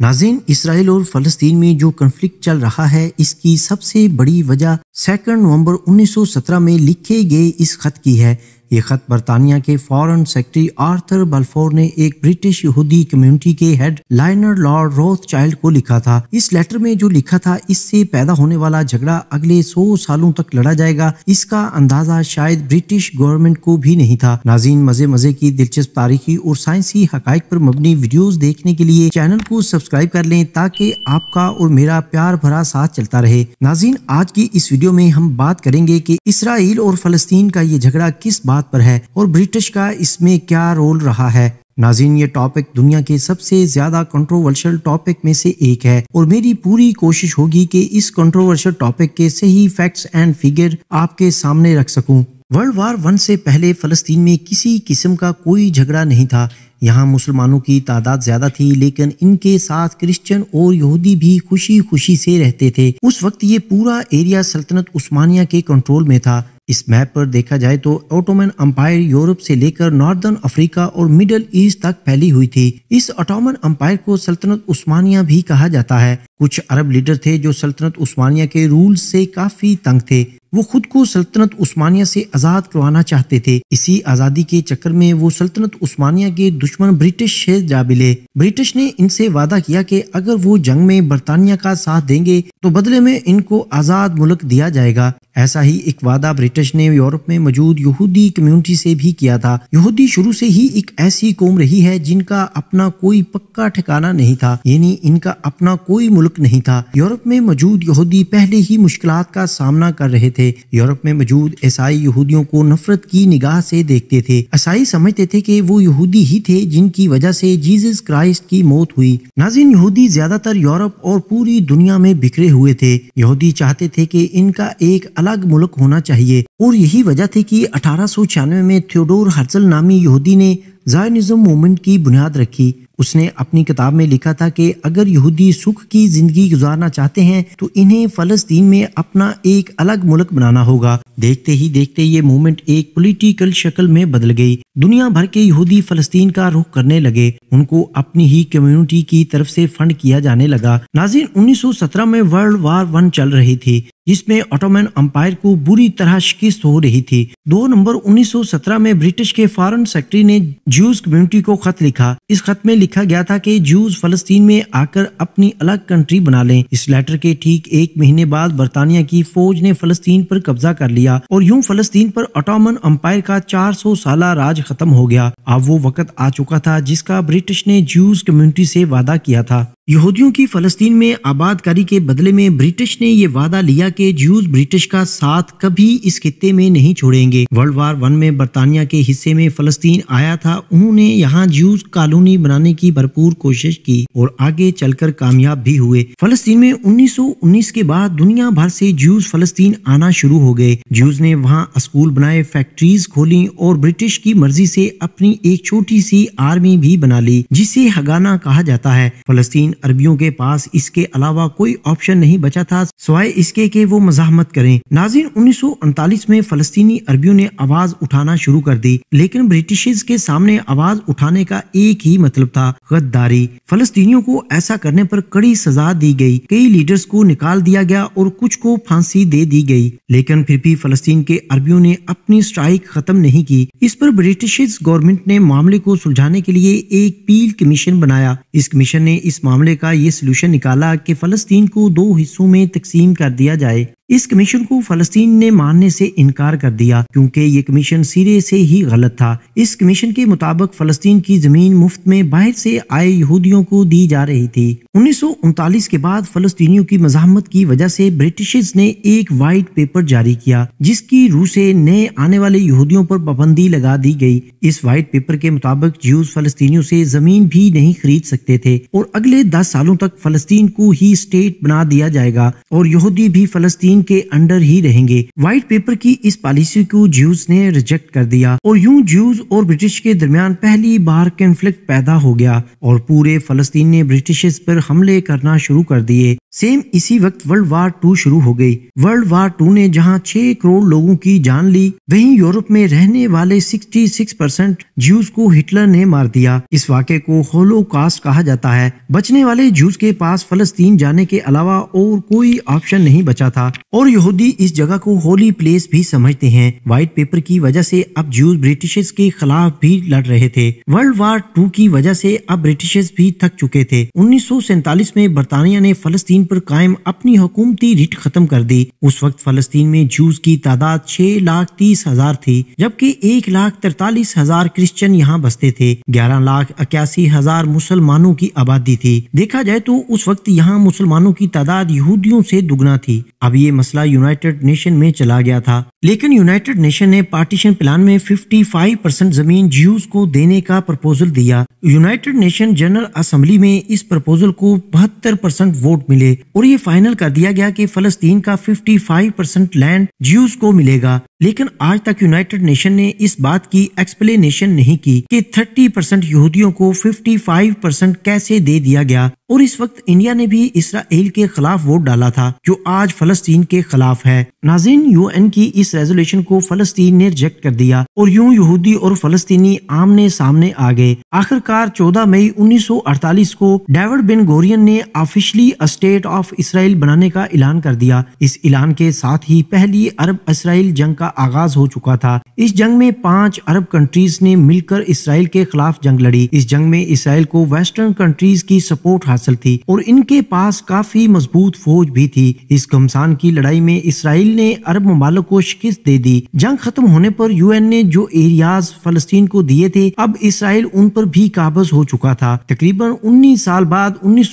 नाजिन Israel और फलस्तीन में जो कन्फ्लिक्ट चल रहा है इसकी सबसे बड़ी वजह सेकंड नवंबर 1917 में लिखे गए इस खत की है ये ख़त बरतानिया के फॉरेन सेक्रेटरी आर्थर बल्फोर ने एक ब्रिटिश यहूदी कम्युनिटी के head liner Lord Rothschild को लिखा था इस लेटर में जो लिखा था इससे पैदा होने वाला झगड़ा अगले सौ सालों तक लड़ा जाएगा इसका अंदाजा शायद ब्रिटिश गवर्नमेंट को भी नहीं था नाजीन मजे मजे की दिलचस्प तारीखी और साइंसी हक़ पर मबनी वीडियो देखने के लिए चैनल को सब्सक्राइब कर ले ताकि आपका और मेरा प्यार भरा साथ चलता रहे नाजीन आज की इस वीडियो में हम बात करेंगे की इसराइल और फलस्तीन का ये झगड़ा किस बात बात पर है और ब्रिटिश का इसमें क्या रोल रहा है नाजीन ये टॉपिक दुनिया के सबसे ज्यादा कंट्रोवर्शियल टॉपिक में से एक है और मेरी पूरी कोशिश होगी कि इस कंट्रोवर्शियल टॉपिक के सही फैक्ट्स एंड फिगर आपके सामने रख सकूं। वर्ल्ड वार वन से पहले फ़लस्तीन में किसी किस्म का कोई झगड़ा नहीं था यहाँ मुसलमानों की तादाद ज़्यादा थी लेकिन इनके साथ क्रिश्चियन और यहूदी भी खुशी खुशी से रहते थे उस वक्त ये पूरा एरिया सल्तनत उस्मानिया के कंट्रोल में था इस मैप पर देखा जाए तो ऑटोमन अंपायर यूरोप से लेकर नॉर्दर्न अफ्रीका और मिडल ईस्ट तक फैली हुई थी इस ऑटोमन अंपायर को सल्तनत उस्मानिया भी कहा जाता है कुछ अरब लीडर थे जो सल्तनत उस्मानिया के रूल से काफी तंग थे वो खुद को सल्तनत उस्मानिया से आज़ाद करवाना चाहते थे इसी आज़ादी के चक्कर में वो सल्तनत उस्मानिया के दुश्मन ब्रिटिश से जा मिले ब्रिटिश ने इनसे वादा किया कि अगर वो जंग में बरतानिया का साथ देंगे तो बदले में इनको आज़ाद मुल्क दिया जाएगा ऐसा ही एक वादा ब्रिटिश ने यूरोप में मौजूद यहूदी कम्युनिटी से भी किया था यहूदी शुरू से ही एक ऐसी कौम रही है जिनका अपना कोई पक्का ठिकाना नहीं था यानी इनका अपना कोई मुल्क नहीं था यूरोप में मौजूद यहूदी पहले ही मुश्किल का सामना कर रहे थे थे यूरोप में मौजूद ईसाई यहूदियों को नफरत की निगाह से देखते थे ईसाई समझते थे कि वो यहूदी ही थे जिनकी वजह से जीसस क्राइस्ट की मौत हुई नाजिन यहूदी ज्यादातर यूरोप और पूरी दुनिया में बिखरे हुए थे यहूदी चाहते थे कि इनका एक अलग मुल्क होना चाहिए और यही वजह थी कि अठारह में थियोडोर हर्जल नामी यहूदी ने जायनिज्म मूवमेंट की बुनियाद रखी उसने अपनी किताब में लिखा था कि अगर यहूदी सुख की ज़िंदगी गुजारना चाहते हैं तो इन्हें फ़लस्तीन में अपना एक अलग मुल्क बनाना होगा देखते ही देखते ये मूवमेंट एक पॉलिटिकल शक्ल में बदल गई दुनिया भर के यहूदी फलस्तीन का रुख करने लगे उनको अपनी ही कम्युनिटी की तरफ से फंड किया जाने लगा नाजिन 1917 में वर्ल्ड वार वन चल रही थी जिसमें ऑटोमन अंपायर को बुरी तरह शिकस्त हो रही थी दो नंबर 1917 में ब्रिटिश के फॉरेन सेक्रेटरी ने ज्यूज कम्युनिटी को खत लिखा इस खत में लिखा गया था कि ज्यूज फलस्तीन में आकर अपनी अलग कंट्री बना लें इस लेटर के ठीक एक महीने बाद बरतानिया की फौज ने फलस्तीन पर कब्जा कर लिया और यूं फलस्तीन पर ऑटोमन अम्पायर का चार साल राज खत्म हो गया अब वो वक्त आ चुका था जिसका ब्रिटिश ने ज्यूज कम्युनिटी से वादा किया था यहूदियों की फलस्तीन में आबादकारी के बदले में ब्रिटिश ने ये वादा लिया के ज्यूज ब्रिटिश का साथ कभी इस खत्े में नहीं छोड़ेंगे वर्ल्ड वार वन में बरतानिया के हिस्से में फलस्तीन आया था उन्होंने यहाँ ज्यूज कॉलोनी बनाने की भरपूर कोशिश की और आगे चलकर कामयाब भी हुए फलस्तीन में 1919 के बाद दुनिया भर से ज्यूज फलस्तीन आना शुरू हो गए ज्यूज ने वहाँ स्कूल बनाए फैक्ट्रीज खोली और ब्रिटिश की मर्जी से अपनी एक छोटी सी आर्मी भी बना ली जिसे हगाना कहा जाता है फलस्तीन अरबियों के पास इसके अलावा कोई ऑप्शन नहीं बचा था सिवाय इसके के से वो मजामत करें नाजिन उन्नीस में फलस्तनी अरबियों ने आवाज उठाना शुरू कर दी लेकिन ब्रिटिश के सामने आवाज उठाने का एक ही मतलब था गद्दारी फलस्तीनियों को ऐसा करने पर कड़ी सजा दी गई कई लीडर्स को निकाल दिया गया और कुछ को फांसी दे दी गई लेकिन फिर भी फलस्तीन के अरबियों ने अपनी स्ट्राइक खत्म नहीं की इस पर ब्रिटिश गवर्नमेंट ने मामले को सुलझाने के लिए एक पील कमीशन बनाया इस कमीशन ने इस मामले का ये सोल्यूशन निकाला कि फलस्तीन को दो हिस्सों में तकसीम कर दिया जाए today इस कमीशन को फलस्तीन ने मानने से इनकार कर दिया क्योंकि ये कमीशन सिरे से ही गलत था इस कमीशन के मुताबिक फलस्तीन की जमीन मुफ्त में बाहर से आए यहूदियों को दी जा रही थी उन्नीस के बाद फलस्तीनियों की मजामत की वजह से ब्रिटिशर्स ने एक वाइट पेपर जारी किया जिसकी रूह से नए आने वाले यहूदियों पर पाबंदी लगा दी गई इस वाइट पेपर के मुताबिक जूस फलस्तीनियों से जमीन भी नहीं खरीद सकते थे और अगले दस सालों तक फलस्तीन को ही स्टेट बना दिया जाएगा और यहूदी भी फलस्तीन चीन के अंडर ही रहेंगे व्हाइट पेपर की इस पॉलिसी को ज्यूज ने रिजेक्ट कर दिया और यूं ज्यूज और ब्रिटिश के दरमियान पहली बार कन्फ्लिक्ट पैदा हो गया और पूरे फलस्तीन ने ब्रिटिश पर हमले करना शुरू कर दिए सेम इसी वक्त वर्ल्ड वार टू शुरू हो गई वर्ल्ड वार टू ने जहां छह करोड़ लोगों की जान ली वहीं यूरोप में रहने वाले 66 परसेंट ज्यूस को हिटलर ने मार दिया इस वाक्य को होलो कहा जाता है बचने वाले ज्यूस के पास फलस्तीन जाने के अलावा और कोई ऑप्शन नहीं बचा था और यहूदी इस जगह को होली प्लेस भी समझते हैं व्हाइट पेपर की वजह ऐसी अब ज्यूज ब्रिटिश के खिलाफ भी लड़ रहे थे वर्ल्ड वार टू की वजह ऐसी अब ब्रिटिश भी थक चुके थे उन्नीस में बरतानिया ने फलस्तीन फलस्तीन पर कायम अपनी हुकूमती रिट खत्म कर दी उस वक्त फलस्तीन में जूस की तादाद छह लाख तीस हजार थी जबकि एक लाख तरतालीस हजार क्रिश्चियन यहाँ बसते थे ग्यारह लाख इक्यासी हजार मुसलमानों की आबादी थी देखा जाए तो उस वक्त यहाँ मुसलमानों की तादाद यहूदियों से दुगना थी अब ये मसला यूनाइटेड नेशन में चला गया था लेकिन यूनाइटेड नेशन ने पार्टीशन प्लान में 55 परसेंट जमीन ज्यूज को देने का प्रपोजल दिया यूनाइटेड नेशन जनरल असम्बली में इस प्रपोजल को बहत्तर परसेंट वोट मिले और ये फाइनल कर दिया गया कि फलस्तीन का 55 परसेंट लैंड ज्यूज को मिलेगा लेकिन आज तक यूनाइटेड नेशन ने इस बात की एक्सप्लेनेशन नहीं की कि 30 परसेंट यहूदियों को 55 परसेंट कैसे दे दिया गया और इस वक्त इंडिया ने भी इसराइल के खिलाफ वोट डाला था जो आज फलस्तीन के खिलाफ है नाजिन यूएन की इस रेजोल्यूशन को फलस्तीन ने रिजेक्ट कर दिया और यूं यहूदी और फलस्तीनी आमने सामने आ गए आखिरकार 14 मई 1948 को डेविड बिन गोरियन ने ऑफिशियली स्टेट ऑफ इसराइल बनाने का ऐलान कर दिया इस ऐलान के साथ ही पहली अरब इसराइल जंग का आगाज हो चुका था इस जंग में पांच अरब कंट्रीज ने मिलकर इसराइल के खिलाफ जंग लड़ी इस जंग में इसराइल को वेस्टर्न कंट्रीज की सपोर्ट हासिल थी और इनके पास काफी मजबूत फौज भी थी इस घमसान की लड़ाई में इसराइल ने अरब ममालक को शिकस्त दे दी जंग खत्म होने पर यूएन ने जो एरियाज फलस्तीन को दिए थे अब इसराइल उन पर भी काबज हो चुका था तकरीबन उन्नीस साल बाद उन्नीस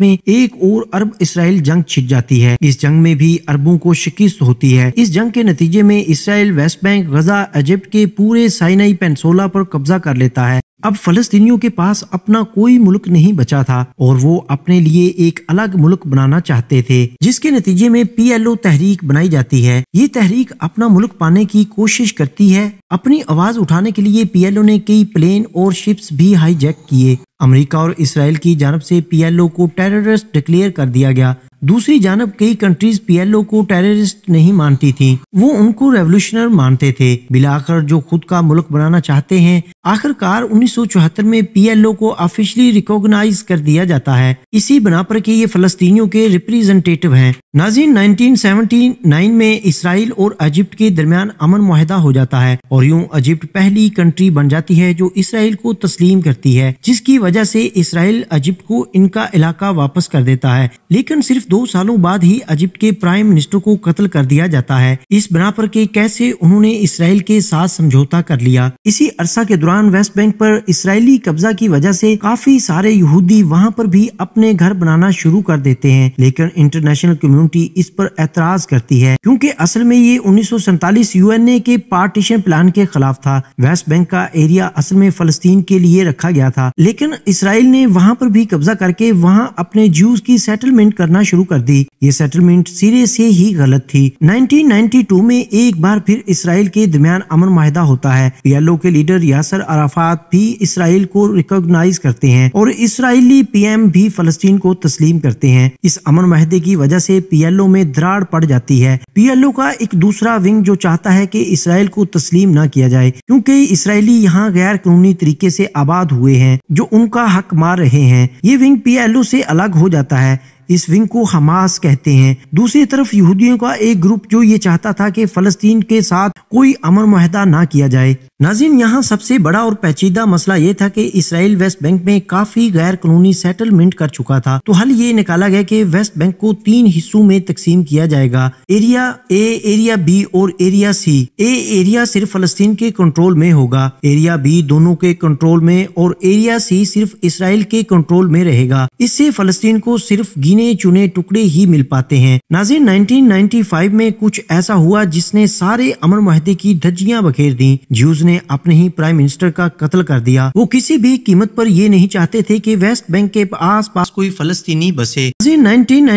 में एक और अरब इसराइल जंग छिट जाती है इस जंग में भी अरबों को शिकस्त होती है इस जंग के नतीजे में में Israel West Bank Gaza Egypt के पूरे साइनाई पेंसोला पर कब्जा कर लेता है अब फलस्तीनियों के पास अपना कोई मुल्क नहीं बचा था और वो अपने लिए एक अलग मुल्क बनाना चाहते थे जिसके नतीजे में पीएलओ तहरीक बनाई जाती है ये तहरीक अपना मुल्क पाने की कोशिश करती है अपनी आवाज उठाने के लिए पीएलओ ने कई प्लेन और शिप्स भी हाईजैक किए अमेरिका और इसराइल की जानब से पीएलओ को टेररिस्ट डिक्लेयर कर दिया गया दूसरी जानब कई कंट्रीज पीएलओ को टेररिस्ट नहीं मानती थी वो उनको रेवोल्यूशनर मानते थे बिलाकर जो खुद का मुल्क बनाना चाहते हैं आखिरकार 1974 में पीएलओ को ऑफिशियली रिकॉग्नाइज कर दिया जाता है इसी बना पर कि ये फलस्तीनियों के रिप्रेजेंटेटिव हैं नाजिन 1979 में इसराइल और अजिप्ट के दरमियान अमन माहिदा हो जाता है और यूँ अजिप्ट पहली कंट्री बन जाती है जो इसराइल को तस्लीम करती है जिसकी वजह से इसराइल अजिप्ट को इनका इलाका वापस कर देता है लेकिन सिर्फ दो सालों बाद ही इजिप्ट के प्राइम मिनिस्टर को कत्ल कर दिया जाता है इस बना पर के कैसे उन्होंने इसराइल के साथ समझौता कर लिया इसी अरसा के दौरान वेस्ट बैंक पर इसराइली कब्जा की वजह से काफी सारे यहूदी वहां पर भी अपने घर बनाना शुरू कर देते हैं लेकिन इंटरनेशनल कम्युनिटी इस पर एतराज करती है क्योंकि असल में ये उन्नीस यूएनए के पार्टीशन प्लान के खिलाफ था वेस्ट बैंक का एरिया असल में फलस्तीन के लिए रखा गया था लेकिन इसराइल ने वहाँ पर भी कब्जा करके वहाँ अपने जूस की सेटलमेंट करना शुरू कर दी ये सेटलमेंट सिरे से ही गलत थी 1992 में एक बार फिर इसराइल के दरमियान अमन माहिदा होता है पीएलओ के लीडर यासर अराफात भी इसराइल को रिकॉग्नाइज करते हैं और इसराइली पीएम भी फलस्तीन को तस्लीम करते हैं इस अमन माहदे की वजह से पीएलओ में दराड़ पड़ जाती है पीएलओ का एक दूसरा विंग जो चाहता है कि इसराइल को तस्लीम ना किया जाए क्योंकि इसराइली यहाँ गैर कानूनी तरीके से आबाद हुए हैं जो उनका हक मार रहे हैं ये विंग पीएलओ से अलग हो जाता है इस विंग को हमास कहते हैं दूसरी तरफ यहूदियों का एक ग्रुप जो ये चाहता था कि फलस्तीन के साथ कोई अमर माहदा ना किया जाए नाजिन यहाँ सबसे बड़ा और पेचीदा मसला ये था कि इसराइल वेस्ट बैंक में काफी गैर कानूनी सेटलमेंट कर चुका था तो हल ये निकाला गया कि वेस्ट बैंक को तीन हिस्सों में तकसीम किया जाएगा एरिया ए एरिया बी और एरिया सी ए एरिया सिर्फ फलस्तीन के कंट्रोल में होगा एरिया बी दोनों के कंट्रोल में और एरिया सी सिर्फ इसराइल के कंट्रोल में रहेगा इससे फलस्तीन को सिर्फ गिन गिने चुने टुकड़े ही मिल पाते हैं नाजिर 1995 में कुछ ऐसा हुआ जिसने सारे अमर महदे की धज्जियां बखेर दी ज्यूज ने अपने ही प्राइम मिनिस्टर का कत्ल कर दिया वो किसी भी कीमत पर ये नहीं चाहते थे कि वेस्ट बैंक के आस पास कोई फलस्तीनी बसे नाइनटीन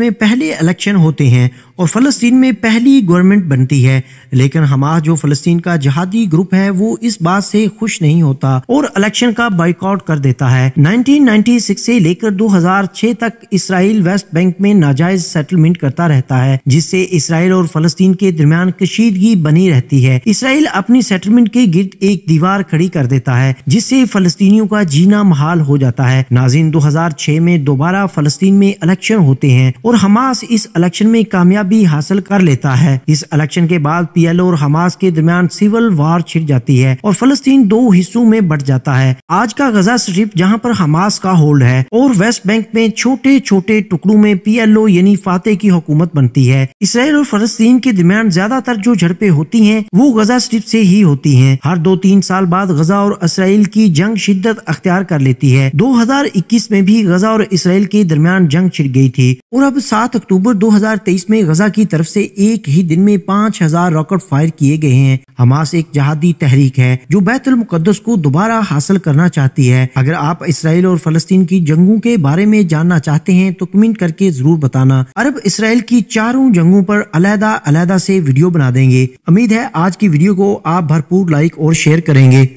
में पहले इलेक्शन होते हैं और फ़लस्तीन में पहली गवर्नमेंट बनती है लेकिन हमास जो फ़लस्तीन का जहादी ग्रुप है वो इस बात से खुश नहीं होता और इलेक्शन का बाइकआउट कर देता है 1996 से लेकर 2006 तक इसराइल वेस्ट बैंक में नाजायज सेटलमेंट करता रहता है जिससे इसराइल और फलस्तीन के दरमियान कशीदगी बनी रहती है इसराइल अपनी सेटलमेंट के गिर्द एक दीवार खड़ी कर देता है जिससे फलस्तीनियों का जीना महाल हो जाता है नाजिन दो में दोबारा फलस्तीन में इलेक्शन होते हैं और हमास इस इलेक्शन में कामयाबी कामयाबी हासिल कर लेता है इस इलेक्शन के बाद पीएलओ और हमास के दरमियान सिविल वार छिड़ जाती है और फलस्तीन दो हिस्सों में बढ़ जाता है आज का गजा स्ट्रिप जहाँ पर हमास का होल्ड है और वेस्ट बैंक में छोटे छोटे टुकड़ों में पी एल ओ यानी फाते की हुकूमत बनती है इसराइल और फलस्तीन के दरमियान ज्यादातर जो झड़पें होती है वो गजा स्ट्रिप से ही होती है हर दो तीन साल बाद गजा और इसराइल की जंग शिद्दत अख्तियार कर लेती है इक्कीस में भी गजा और इसराइल के दरमियान जंग छिड़ गई थी और अब 7 अक्टूबर 2023 में गजा की तरफ से एक ही दिन में 5000 रॉकेट फायर किए गए हैं हमास एक जहादी तहरीक है जो बैतुल मुकद्दस को दोबारा हासिल करना चाहती है अगर आप इसराइल और फलस्तीन की जंगों के बारे में जानना चाहते हैं तो कमेंट करके जरूर बताना अरब इसराइल की चारों जंगों पर अलहदा अलहदा से वीडियो बना देंगे उम्मीद है आज की वीडियो को आप भरपूर लाइक और शेयर करेंगे